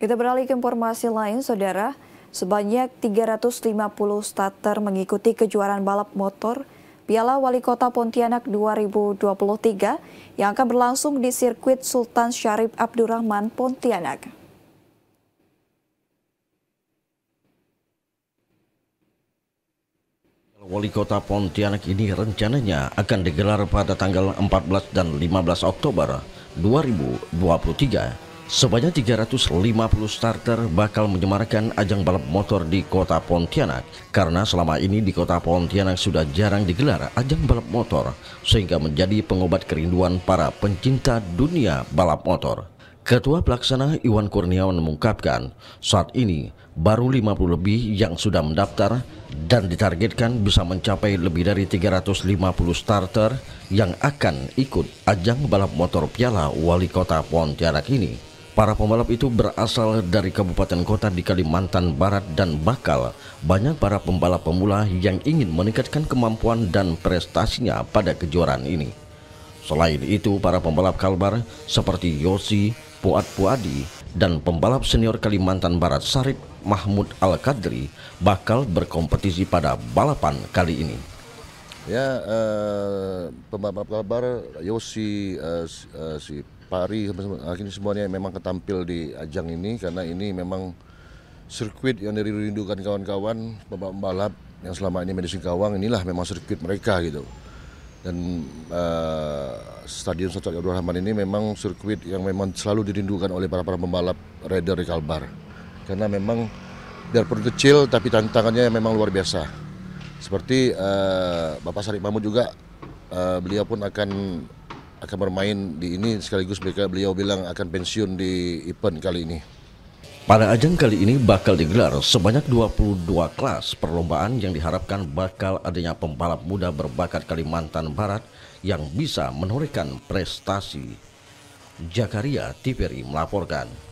Kita beralih ke informasi lain, Saudara. Sebanyak 350 starter mengikuti kejuaraan balap motor Piala Wali Kota Pontianak 2023 yang akan berlangsung di sirkuit Sultan Syarif Abdurrahman Pontianak. Wali Kota Pontianak ini rencananya akan digelar pada tanggal 14 dan 15 Oktober 2023. Sebanyak 350 starter bakal menyemarkan ajang balap motor di kota Pontianak karena selama ini di kota Pontianak sudah jarang digelar ajang balap motor sehingga menjadi pengobat kerinduan para pencinta dunia balap motor. Ketua Pelaksana Iwan Kurniawan mengungkapkan saat ini baru 50 lebih yang sudah mendaftar dan ditargetkan bisa mencapai lebih dari 350 starter yang akan ikut ajang balap motor piala wali kota Pontianak ini. Para pembalap itu berasal dari kabupaten kota di Kalimantan Barat dan bakal banyak para pembalap pemula yang ingin meningkatkan kemampuan dan prestasinya pada kejuaraan ini. Selain itu, para pembalap Kalbar seperti Yosi, Puat Puadi, dan pembalap senior Kalimantan Barat Sarip Mahmud Al-Kadri bakal berkompetisi pada balapan kali ini. Ya, uh, pembalap Kalbar, Yosi, uh, si eh, Pak Ari akhirnya semuanya memang ketampil di ajang ini karena ini memang sirkuit yang dirindukan kawan-kawan pembalap yang selama ini main kawang inilah memang sirkuit mereka gitu dan uh, Stadion Sotok Abdul Rahman ini memang sirkuit yang memang selalu dirindukan oleh para para pembalap rider di Kalbar karena memang biar perut kecil tapi tantangannya memang luar biasa seperti uh, Bapak Sarip Mahmud juga uh, beliau pun akan akan bermain di ini sekaligus beliau bilang akan pensiun di event kali ini. Pada ajang kali ini bakal digelar sebanyak 22 kelas perlombaan yang diharapkan bakal adanya pembalap muda berbakat Kalimantan Barat yang bisa menorehkan prestasi. Jakaria TVRI melaporkan.